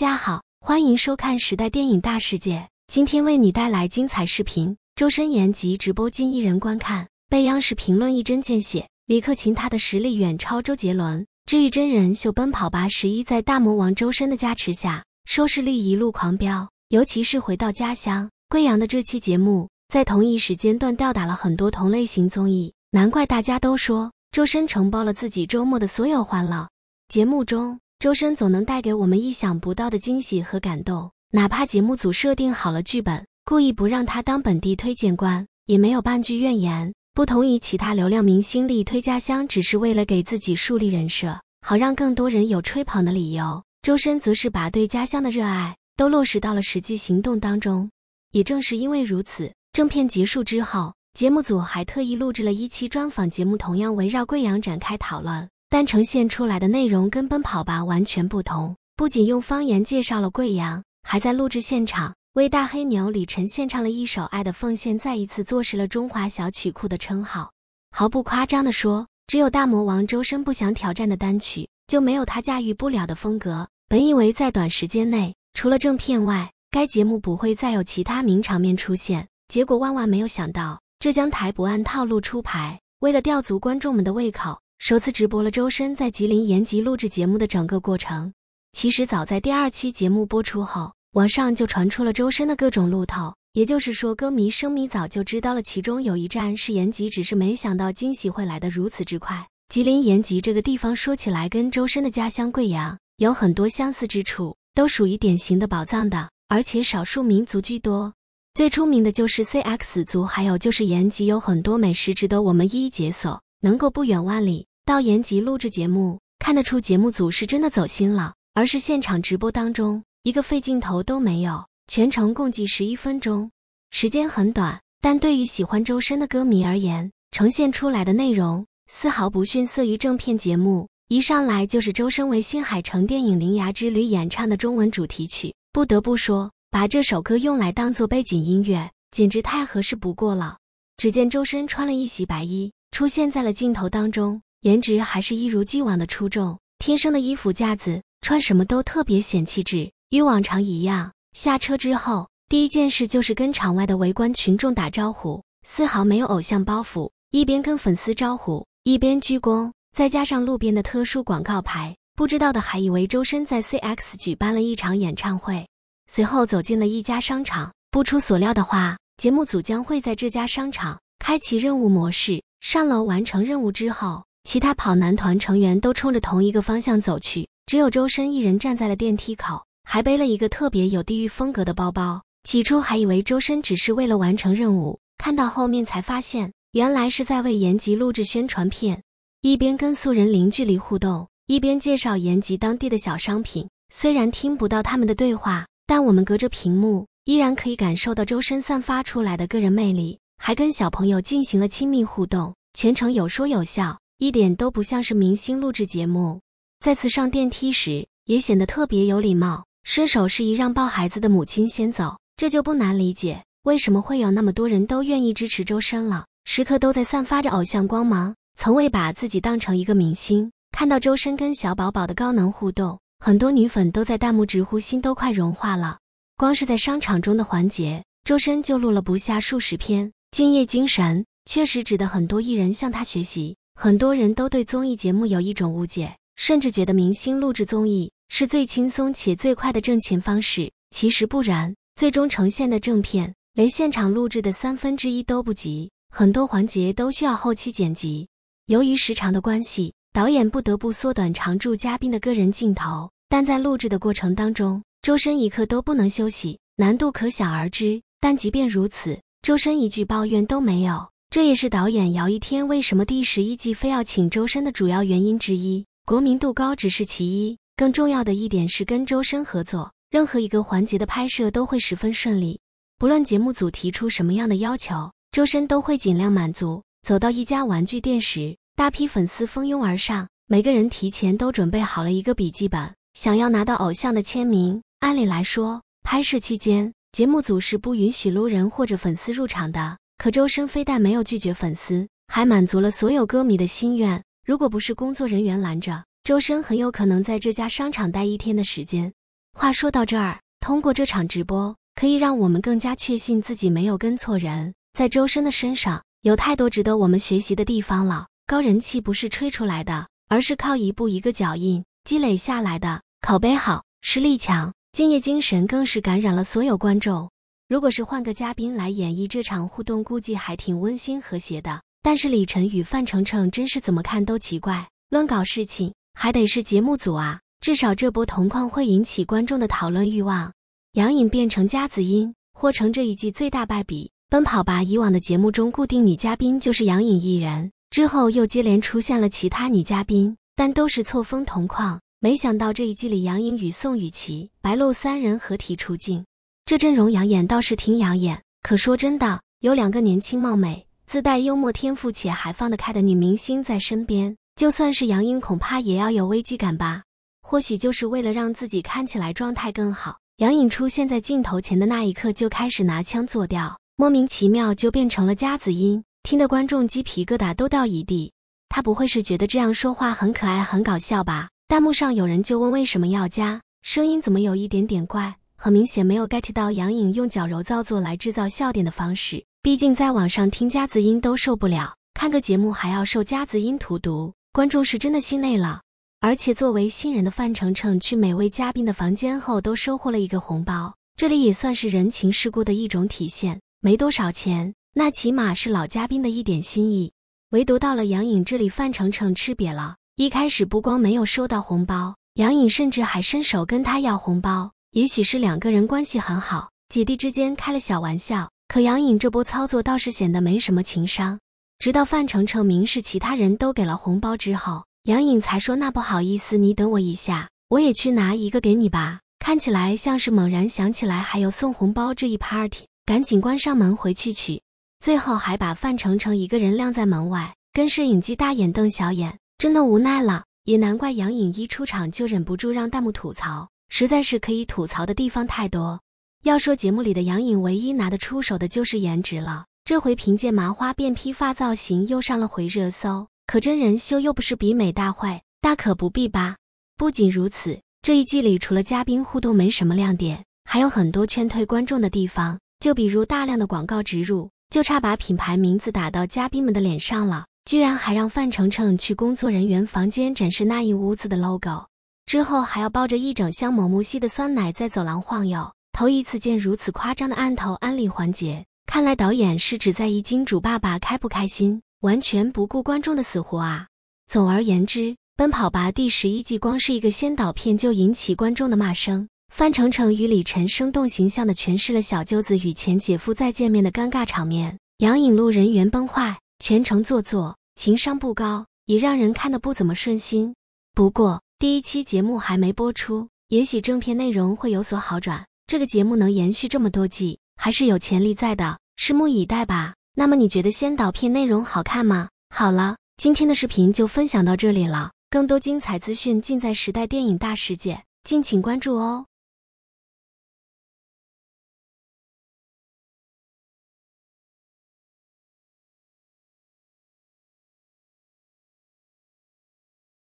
大家好，欢迎收看《时代电影大世界》，今天为你带来精彩视频。周深延及直播间一人观看，被央视评论一针见血：李克勤他的实力远超周杰伦。治愈真人秀《奔跑吧十一》在大魔王周深的加持下，收视率一路狂飙。尤其是回到家乡贵阳的这期节目，在同一时间段吊打了很多同类型综艺，难怪大家都说周深承包了自己周末的所有欢乐。节目中。周深总能带给我们意想不到的惊喜和感动，哪怕节目组设定好了剧本，故意不让他当本地推荐官，也没有半句怨言。不同于其他流量明星力推家乡，只是为了给自己树立人设，好让更多人有吹捧的理由，周深则是把对家乡的热爱都落实到了实际行动当中。也正是因为如此，正片结束之后，节目组还特意录制了一期专访节目，同样围绕贵阳展开讨论。但呈现出来的内容跟《奔跑吧》完全不同，不仅用方言介绍了贵阳，还在录制现场为大黑牛李晨献唱了一首《爱的奉献》，再一次坐实了“中华小曲库”的称号。毫不夸张地说，只有大魔王周深不想挑战的单曲，就没有他驾驭不了的风格。本以为在短时间内，除了正片外，该节目不会再有其他名场面出现，结果万万没有想到，浙江台不按套路出牌，为了吊足观众们的胃口。首次直播了周深在吉林延吉录制节目的整个过程。其实早在第二期节目播出后，网上就传出了周深的各种路透，也就是说，歌迷、生迷早就知道了其中有一站是延吉，只是没想到惊喜会来得如此之快。吉林延吉这个地方说起来跟周深的家乡贵阳有很多相似之处，都属于典型的宝藏岛，而且少数民族居多。最出名的就是 C X 族，还有就是延吉有很多美食值得我们一一解锁。能够不远万里到延吉录制节目，看得出节目组是真的走心了。而是现场直播当中一个费镜头都没有，全程共计十一分钟，时间很短，但对于喜欢周深的歌迷而言，呈现出来的内容丝毫不逊色于正片节目。一上来就是周深为新海诚电影《铃芽之旅》演唱的中文主题曲，不得不说，把这首歌用来当做背景音乐，简直太合适不过了。只见周深穿了一袭白衣。出现在了镜头当中，颜值还是一如既往的出众，天生的衣服架子，穿什么都特别显气质。与往常一样，下车之后第一件事就是跟场外的围观群众打招呼，丝毫没有偶像包袱，一边跟粉丝招呼，一边鞠躬。再加上路边的特殊广告牌，不知道的还以为周深在 CX 举办了一场演唱会。随后走进了一家商场，不出所料的话，节目组将会在这家商场开启任务模式。上楼完成任务之后，其他跑男团成员都冲着同一个方向走去，只有周深一人站在了电梯口，还背了一个特别有地域风格的包包。起初还以为周深只是为了完成任务，看到后面才发现，原来是在为延吉录制宣传片，一边跟素人零距离互动，一边介绍延吉当地的小商品。虽然听不到他们的对话，但我们隔着屏幕依然可以感受到周深散发出来的个人魅力。还跟小朋友进行了亲密互动，全程有说有笑，一点都不像是明星录制节目。再次上电梯时，也显得特别有礼貌，伸手示意让抱孩子的母亲先走。这就不难理解为什么会有那么多人都愿意支持周深了。时刻都在散发着偶像光芒，从未把自己当成一个明星。看到周深跟小宝宝的高能互动，很多女粉都在弹幕直呼心都快融化了。光是在商场中的环节，周深就录了不下数十篇。敬业精神确实值得很多艺人向他学习。很多人都对综艺节目有一种误解，甚至觉得明星录制综艺是最轻松且最快的挣钱方式。其实不然，最终呈现的正片连现场录制的三分之一都不及，很多环节都需要后期剪辑。由于时长的关系，导演不得不缩短常驻嘉宾的个人镜头，但在录制的过程当中，周深一刻都不能休息，难度可想而知。但即便如此，周深一句抱怨都没有，这也是导演姚一天为什么第十一季非要请周深的主要原因之一。国民度高只是其一，更重要的一点是跟周深合作，任何一个环节的拍摄都会十分顺利。不论节目组提出什么样的要求，周深都会尽量满足。走到一家玩具店时，大批粉丝蜂拥而上，每个人提前都准备好了一个笔记本，想要拿到偶像的签名。按理来说，拍摄期间。节目组是不允许路人或者粉丝入场的，可周深非但没有拒绝粉丝，还满足了所有歌迷的心愿。如果不是工作人员拦着，周深很有可能在这家商场待一天的时间。话说到这儿，通过这场直播，可以让我们更加确信自己没有跟错人。在周深的身上，有太多值得我们学习的地方了。高人气不是吹出来的，而是靠一步一个脚印积累下来的。口碑好，实力强。敬业精神更是感染了所有观众。如果是换个嘉宾来演绎这场互动，估计还挺温馨和谐的。但是李晨与范丞丞真是怎么看都奇怪，乱搞事情还得是节目组啊！至少这波同框会引起观众的讨论欲望。杨颖变成夹子音，或成这一季最大败笔。奔跑吧以往的节目中，固定女嘉宾就是杨颖一人，之后又接连出现了其他女嘉宾，但都是错峰同框。没想到这一季里，杨颖与宋雨琦、白鹿三人合体出镜，这阵容养眼倒是挺养眼。可说真的，有两个年轻貌美、自带幽默天赋且还放得开的女明星在身边，就算是杨颖，恐怕也要有危机感吧？或许就是为了让自己看起来状态更好，杨颖出现在镜头前的那一刻就开始拿腔作调，莫名其妙就变成了夹子音，听得观众鸡皮疙瘩都掉一地。她不会是觉得这样说话很可爱、很搞笑吧？弹幕上有人就问为什么要加声音怎么有一点点怪，很明显没有 get 到杨颖用矫揉造作来制造笑点的方式。毕竟在网上听夹子音都受不了，看个节目还要受夹子音荼毒，观众是真的心累了。而且作为新人的范丞丞去每位嘉宾的房间后都收获了一个红包，这里也算是人情世故的一种体现。没多少钱，那起码是老嘉宾的一点心意。唯独到了杨颖这里，范丞丞吃瘪了。一开始不光没有收到红包，杨颖甚至还伸手跟他要红包。也许是两个人关系很好，姐弟之间开了小玩笑。可杨颖这波操作倒是显得没什么情商。直到范丞丞明示其他人都给了红包之后，杨颖才说：“那不好意思，你等我一下，我也去拿一个给你吧。”看起来像是猛然想起来还有送红包这一 party，赶紧关上门回去取，最后还把范丞丞一个人晾在门外，跟摄影机大眼瞪小眼。真的无奈了，也难怪杨颖一出场就忍不住让弹幕吐槽，实在是可以吐槽的地方太多。要说节目里的杨颖唯一拿得出手的就是颜值了，这回凭借麻花辫披发造型又上了回热搜。可真人秀又不是比美大会，大可不必吧？不仅如此，这一季里除了嘉宾互动没什么亮点，还有很多劝退观众的地方，就比如大量的广告植入，就差把品牌名字打到嘉宾们的脸上了。居然还让范丞丞去工作人员房间展示那一屋子的 logo，之后还要抱着一整箱某木西的酸奶在走廊晃悠。头一次见如此夸张的案头安利环节，看来导演是只在意金主爸爸开不开心，完全不顾观众的死活啊！总而言之，《奔跑吧》第十一季光是一个先导片就引起观众的骂声。范丞丞与李晨生动形象地诠释了小舅子与前姐夫再见面的尴尬场面，杨颖路人缘崩坏，全程做作。情商不高，也让人看得不怎么顺心。不过第一期节目还没播出，也许正片内容会有所好转。这个节目能延续这么多季，还是有潜力在的，拭目以待吧。那么你觉得先导片内容好看吗？好了，今天的视频就分享到这里了。更多精彩资讯尽在《时代电影大世界》，敬请关注哦。